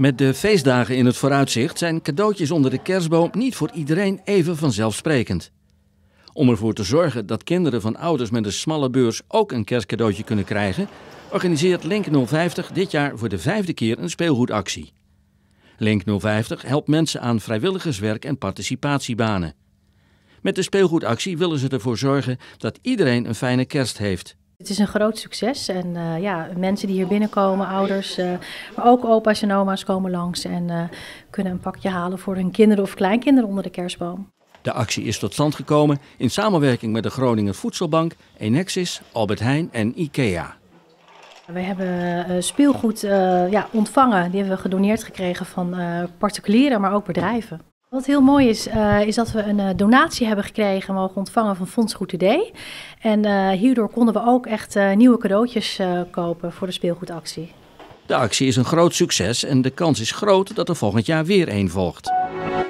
Met de feestdagen in het vooruitzicht zijn cadeautjes onder de kerstboom niet voor iedereen even vanzelfsprekend. Om ervoor te zorgen dat kinderen van ouders met een smalle beurs ook een kerstcadeautje kunnen krijgen, organiseert Link 050 dit jaar voor de vijfde keer een speelgoedactie. Link 050 helpt mensen aan vrijwilligerswerk en participatiebanen. Met de speelgoedactie willen ze ervoor zorgen dat iedereen een fijne kerst heeft. Het is een groot succes en eh, ja, mensen die hier binnenkomen, ouders, eh, maar ook opa's en oma's komen langs en eh, kunnen een pakje halen voor hun kinderen of kleinkinderen onder de kerstboom. De actie is tot stand gekomen in samenwerking met de Groningen Voedselbank, Enexis, Albert Heijn en IKEA. We hebben speelgoed ja, ontvangen, die hebben we gedoneerd gekregen van particulieren, maar ook bedrijven. Wat heel mooi is, eh, is dat we een eh, donatie hebben gekregen, mogen ontvangen van Fonds Goed Idee. En eh, hierdoor konden we ook echt nieuwe cadeautjes kopen voor de speelgoedactie. De actie is een groot succes en de kans is groot dat er volgend jaar weer een volgt.